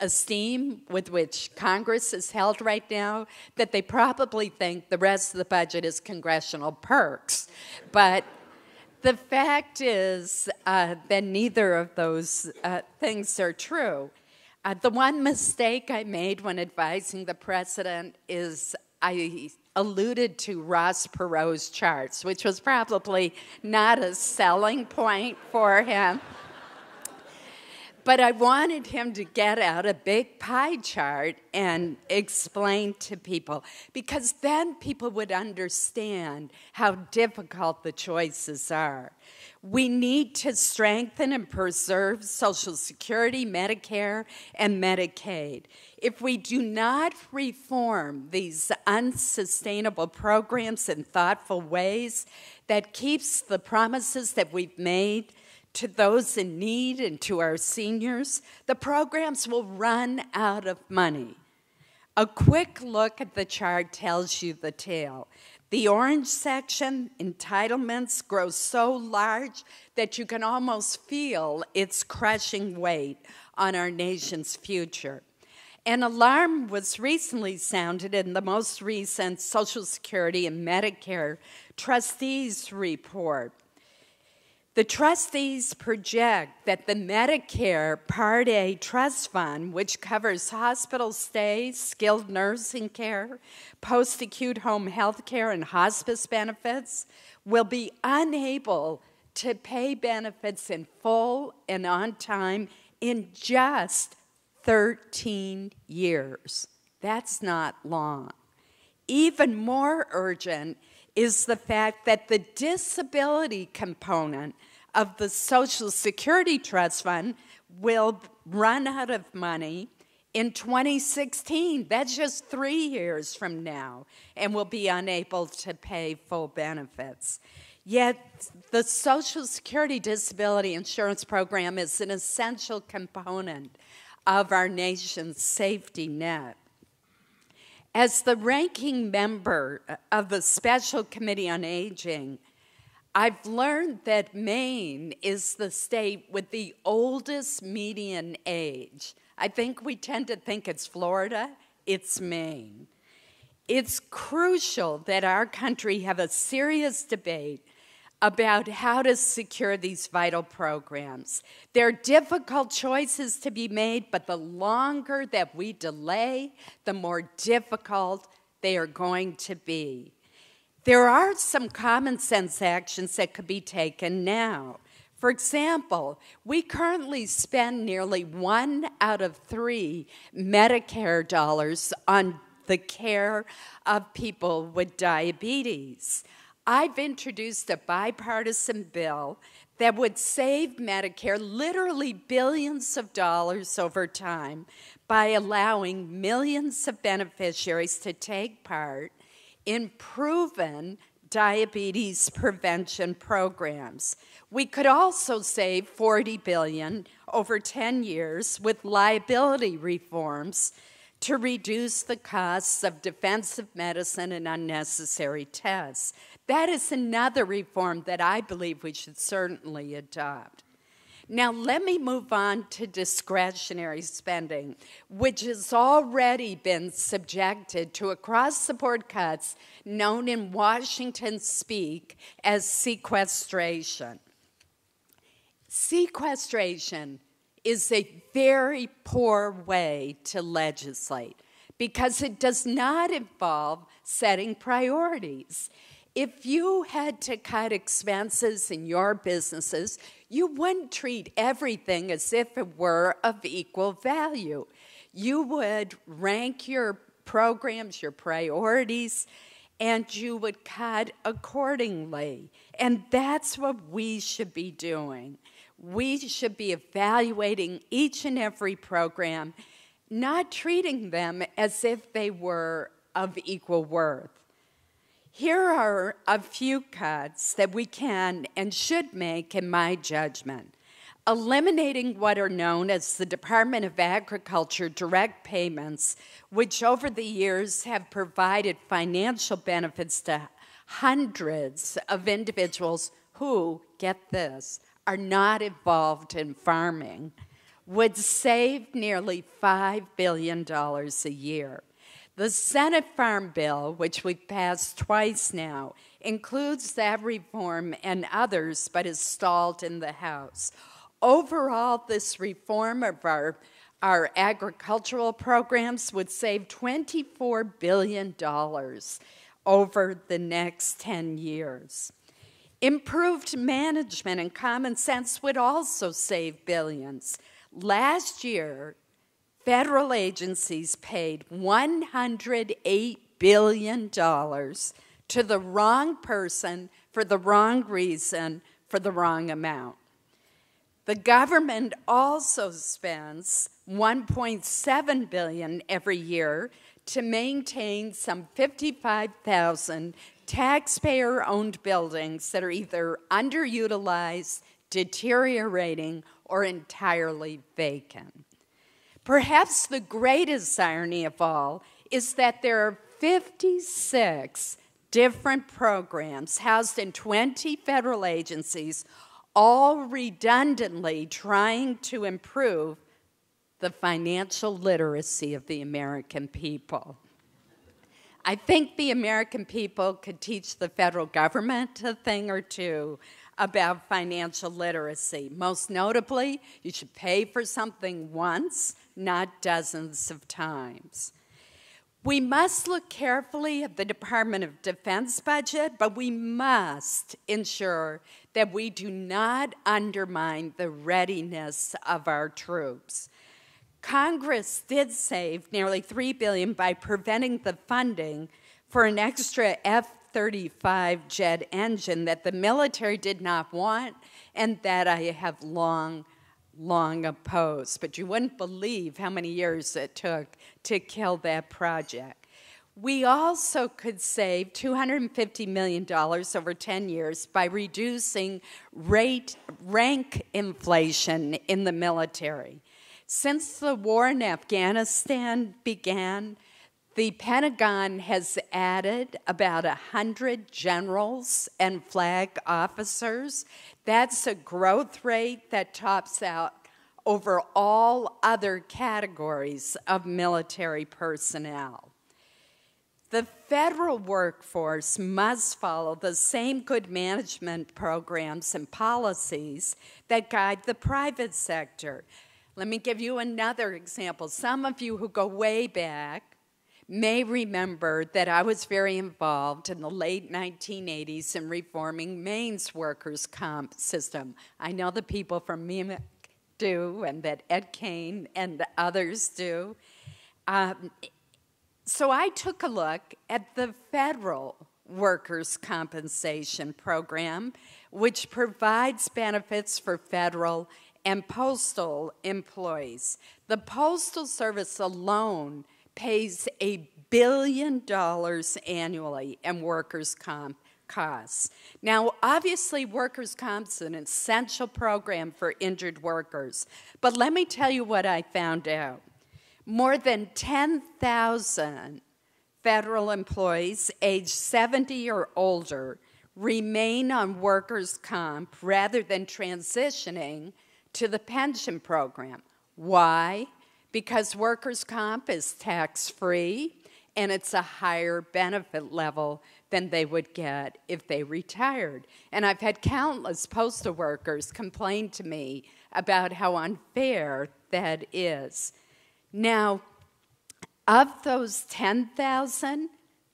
esteem with which Congress is held right now that they probably think the rest of the budget is congressional perks. But the fact is uh, that neither of those uh, things are true. Uh, the one mistake I made when advising the president is I alluded to Ross Perot's charts, which was probably not a selling point for him. But I wanted him to get out a big pie chart and explain to people, because then people would understand how difficult the choices are. We need to strengthen and preserve Social Security, Medicare, and Medicaid. If we do not reform these unsustainable programs in thoughtful ways, that keeps the promises that we've made to those in need and to our seniors, the programs will run out of money. A quick look at the chart tells you the tale. The orange section, entitlements, grows so large that you can almost feel its crushing weight on our nation's future. An alarm was recently sounded in the most recent Social Security and Medicare trustees report the trustees project that the Medicare Part A Trust Fund, which covers hospital stays, skilled nursing care, post acute home health care, and hospice benefits, will be unable to pay benefits in full and on time in just 13 years. That's not long. Even more urgent is the fact that the disability component of the Social Security Trust Fund will run out of money in 2016. That's just three years from now, and will be unable to pay full benefits. Yet, the Social Security Disability Insurance Program is an essential component of our nation's safety net. As the ranking member uh, of the Special Committee on Aging, I've learned that Maine is the state with the oldest median age. I think we tend to think it's Florida, it's Maine. It's crucial that our country have a serious debate about how to secure these vital programs. There are difficult choices to be made, but the longer that we delay, the more difficult they are going to be. There are some common sense actions that could be taken now. For example, we currently spend nearly one out of three Medicare dollars on the care of people with diabetes. I've introduced a bipartisan bill that would save Medicare literally billions of dollars over time by allowing millions of beneficiaries to take part in proven diabetes prevention programs. We could also save 40 billion over 10 years with liability reforms to reduce the costs of defensive medicine and unnecessary tests. That is another reform that I believe we should certainly adopt. Now, let me move on to discretionary spending, which has already been subjected to across the board cuts known in Washington speak as sequestration. Sequestration is a very poor way to legislate because it does not involve setting priorities. If you had to cut expenses in your businesses, you wouldn't treat everything as if it were of equal value. You would rank your programs, your priorities, and you would cut accordingly. And that's what we should be doing we should be evaluating each and every program, not treating them as if they were of equal worth. Here are a few cuts that we can and should make, in my judgment. Eliminating what are known as the Department of Agriculture direct payments, which over the years have provided financial benefits to hundreds of individuals who, get this, are not involved in farming would save nearly $5 billion a year. The Senate Farm Bill, which we've passed twice now, includes that reform and others, but is stalled in the House. Overall, this reform of our, our agricultural programs would save $24 billion over the next 10 years. Improved management and common sense would also save billions. Last year, federal agencies paid $108 billion to the wrong person for the wrong reason for the wrong amount. The government also spends 1.7 billion every year to maintain some 55,000 taxpayer owned buildings that are either underutilized, deteriorating, or entirely vacant. Perhaps the greatest irony of all is that there are 56 different programs housed in 20 federal agencies, all redundantly trying to improve the financial literacy of the American people. I think the American people could teach the federal government a thing or two about financial literacy. Most notably, you should pay for something once, not dozens of times. We must look carefully at the Department of Defense budget, but we must ensure that we do not undermine the readiness of our troops. Congress did save nearly 3 billion by preventing the funding for an extra F-35 jet engine that the military did not want and that I have long long opposed. But you wouldn't believe how many years it took to kill that project. We also could save $250 million over 10 years by reducing rate, rank inflation in the military. Since the war in Afghanistan began, the Pentagon has added about 100 generals and flag officers. That's a growth rate that tops out over all other categories of military personnel. The federal workforce must follow the same good management programs and policies that guide the private sector let me give you another example. Some of you who go way back may remember that I was very involved in the late 1980s in reforming Maine's workers' comp system. I know the people from MEMC do, and that Ed Kane and others do. Um, so I took a look at the federal workers' compensation program, which provides benefits for federal and postal employees. The Postal Service alone pays a billion dollars annually in workers' comp costs. Now, obviously, workers' comp is an essential program for injured workers, but let me tell you what I found out. More than 10,000 federal employees aged 70 or older remain on workers' comp rather than transitioning to the pension program. Why? Because workers' comp is tax free and it's a higher benefit level than they would get if they retired. And I've had countless postal workers complain to me about how unfair that is. Now, of those ten thousand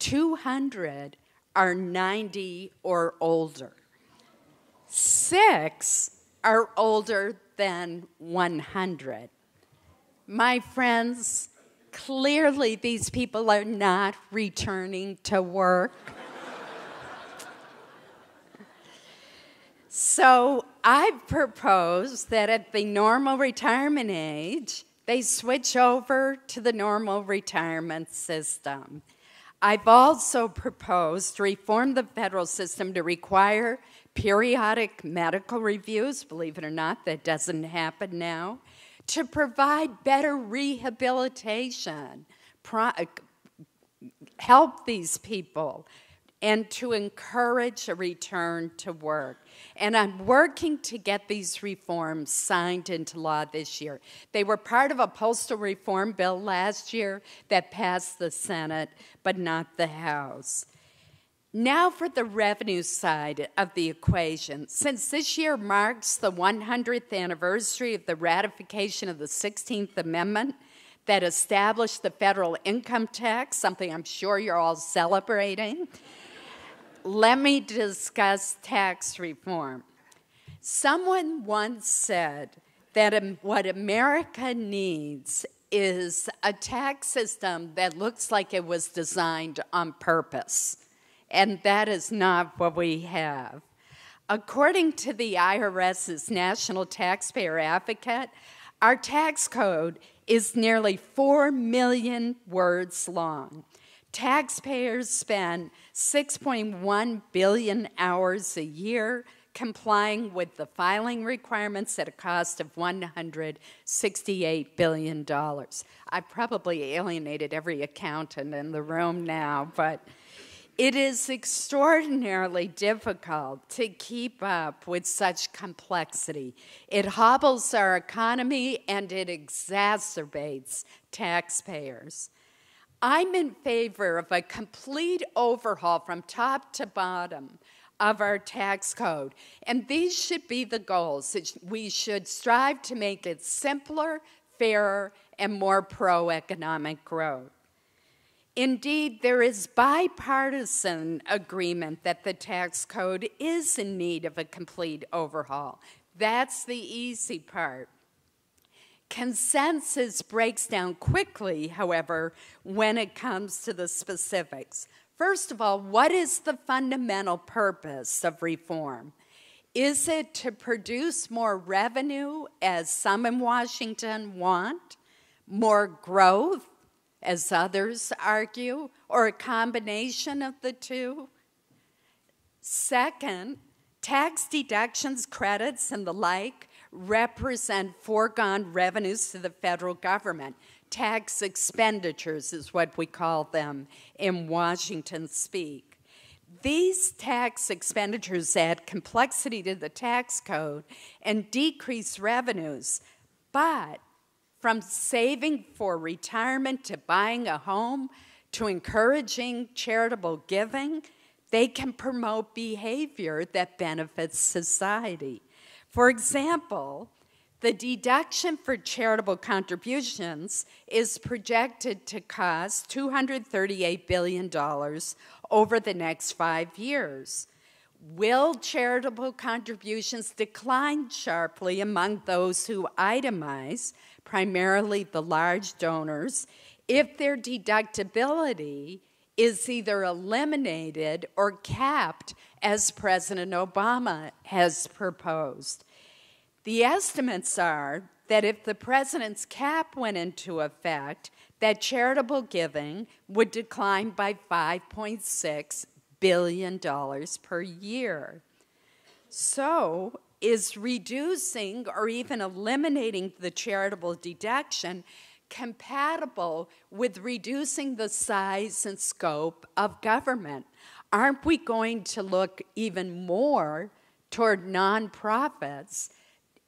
two hundred, are 90 or older. Six are older than 100. My friends, clearly these people are not returning to work. so i propose that at the normal retirement age, they switch over to the normal retirement system. I've also proposed to reform the federal system to require periodic medical reviews, believe it or not, that doesn't happen now, to provide better rehabilitation, pro- uh, help these people, and to encourage a return to work. And I'm working to get these reforms signed into law this year. They were part of a postal reform bill last year that passed the Senate, but not the House. Now, for the revenue side of the equation. Since this year marks the 100th anniversary of the ratification of the 16th Amendment that established the federal income tax, something I'm sure you're all celebrating, let me discuss tax reform. Someone once said that what America needs is a tax system that looks like it was designed on purpose and that is not what we have. According to the IRS's National Taxpayer Advocate, our tax code is nearly 4 million words long. Taxpayers spend 6.1 billion hours a year complying with the filing requirements at a cost of $168 billion. I probably alienated every accountant in the room now, but. It is extraordinarily difficult to keep up with such complexity. It hobbles our economy and it exacerbates taxpayers. I'm in favor of a complete overhaul from top to bottom of our tax code. And these should be the goals. We should strive to make it simpler, fairer, and more pro economic growth. Indeed, there is bipartisan agreement that the tax code is in need of a complete overhaul. That's the easy part. Consensus breaks down quickly, however, when it comes to the specifics. First of all, what is the fundamental purpose of reform? Is it to produce more revenue, as some in Washington want, more growth, as others argue, or a combination of the two? Second, tax deductions, credits, and the like represent foregone revenues to the federal government. Tax expenditures is what we call them in Washington speak. These tax expenditures add complexity to the tax code and decrease revenues, but from saving for retirement to buying a home to encouraging charitable giving, they can promote behavior that benefits society. For example, the deduction for charitable contributions is projected to cost $238 billion over the next five years. Will charitable contributions decline sharply among those who itemize primarily the large donors, if their deductibility is either eliminated or capped, as President Obama has proposed. The estimates are that if the president's cap went into effect, that charitable giving would decline by $5.6 billion per year. So, is reducing or even eliminating the charitable deduction compatible with reducing the size and scope of government? Aren't we going to look even more toward nonprofits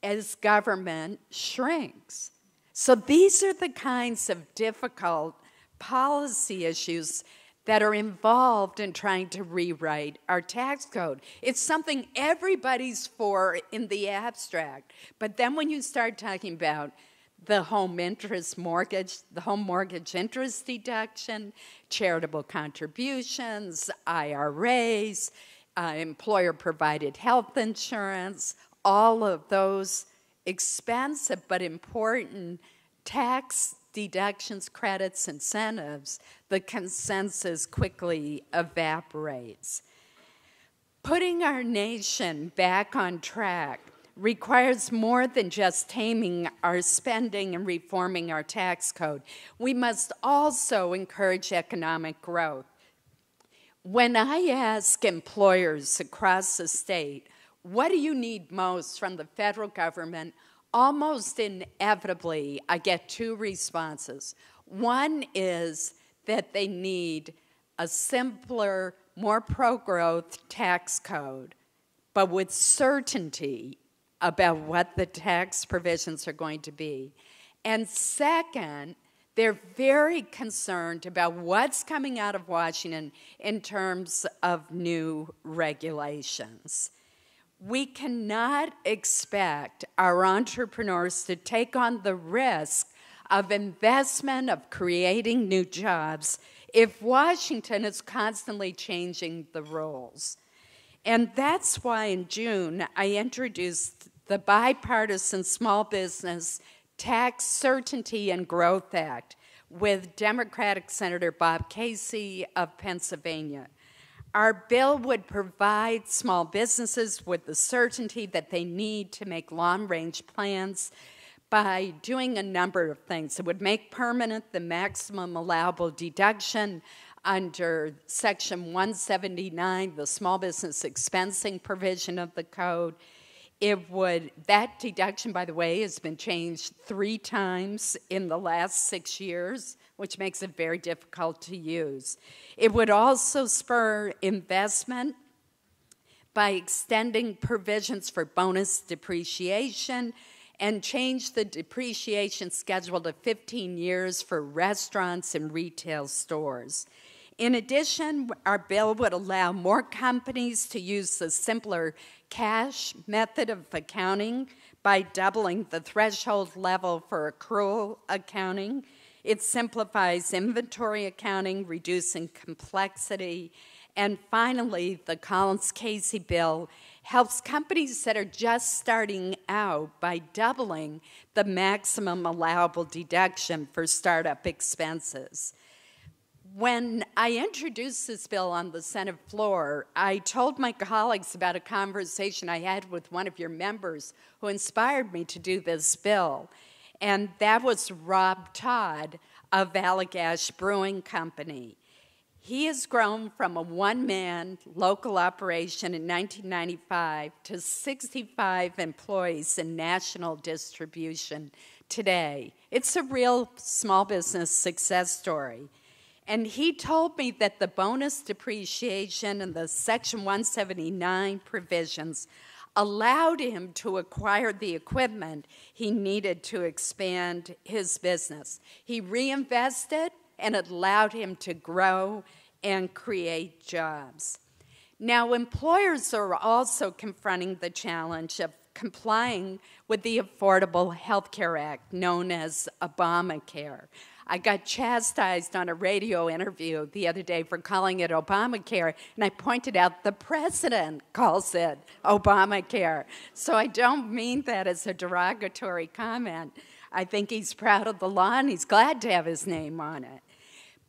as government shrinks? So these are the kinds of difficult policy issues that are involved in trying to rewrite our tax code. It's something everybody's for in the abstract. But then when you start talking about the home interest mortgage, the home mortgage interest deduction, charitable contributions, IRAs, uh, employer provided health insurance, all of those expensive but important tax deductions, credits, incentives, the consensus quickly evaporates. Putting our nation back on track requires more than just taming our spending and reforming our tax code. We must also encourage economic growth. When I ask employers across the state, what do you need most from the federal government almost inevitably, I get two responses. One is that they need a simpler, more pro growth tax code, but with certainty about what the tax provisions are going to be. And second, they're very concerned about what's coming out of Washington in terms of new regulations we cannot expect our entrepreneurs to take on the risk of investment, of creating new jobs, if Washington is constantly changing the rules. And that's why in June I introduced the Bipartisan Small Business Tax Certainty and Growth Act with Democratic Senator Bob Casey of Pennsylvania. Our bill would provide small businesses with the certainty that they need to make long range plans by doing a number of things. It would make permanent the maximum allowable deduction under Section 179, the small business expensing provision of the code. It would, that deduction, by the way, has been changed three times in the last six years which makes it very difficult to use. It would also spur investment by extending provisions for bonus depreciation and change the depreciation schedule to 15 years for restaurants and retail stores. In addition, our bill would allow more companies to use the simpler cash method of accounting by doubling the threshold level for accrual accounting it simplifies inventory accounting, reducing complexity. And finally, the Collins Casey bill helps companies that are just starting out by doubling the maximum allowable deduction for startup expenses. When I introduced this bill on the Senate floor, I told my colleagues about a conversation I had with one of your members who inspired me to do this bill. And that was Rob Todd of Allagash Brewing Company. He has grown from a one man local operation in 1995 to 65 employees in national distribution today. It's a real small business success story. And he told me that the bonus depreciation and the Section 179 provisions allowed him to acquire the equipment he needed to expand his business. He reinvested and it allowed him to grow and create jobs. Now, employers are also confronting the challenge of complying with the Affordable Health Care Act, known as Obamacare. I got chastised on a radio interview the other day for calling it Obamacare, and I pointed out the president calls it Obamacare. So I don't mean that as a derogatory comment. I think he's proud of the law and he's glad to have his name on it.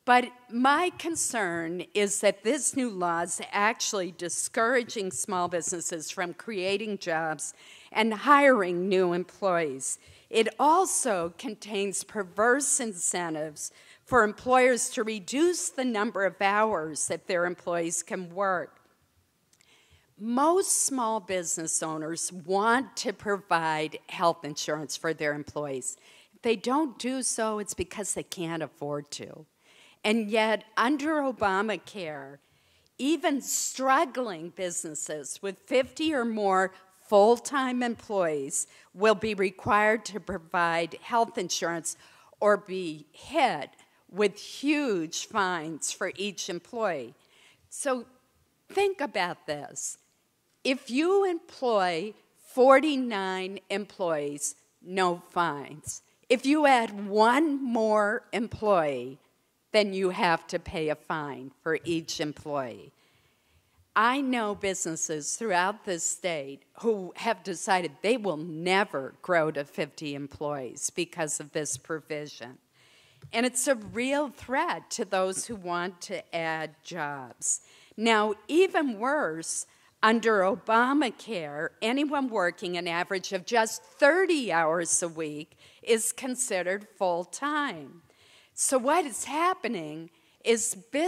But my concern is that this new law is actually discouraging small businesses from creating jobs and hiring new employees. It also contains perverse incentives for employers to reduce the number of hours that their employees can work. Most small business owners want to provide health insurance for their employees. If they don't do so, it's because they can't afford to. And yet, under Obamacare, even struggling businesses with 50 or more full time employees will be required to provide health insurance or be hit with huge fines for each employee. So think about this. If you employ 49 employees, no fines. If you add one more employee, then you have to pay a fine for each employee. I know businesses throughout the state who have decided they will never grow to 50 employees because of this provision. And it's a real threat to those who want to add jobs. Now, even worse, under Obamacare, anyone working an average of just 30 hours a week is considered full time. So, what is happening is business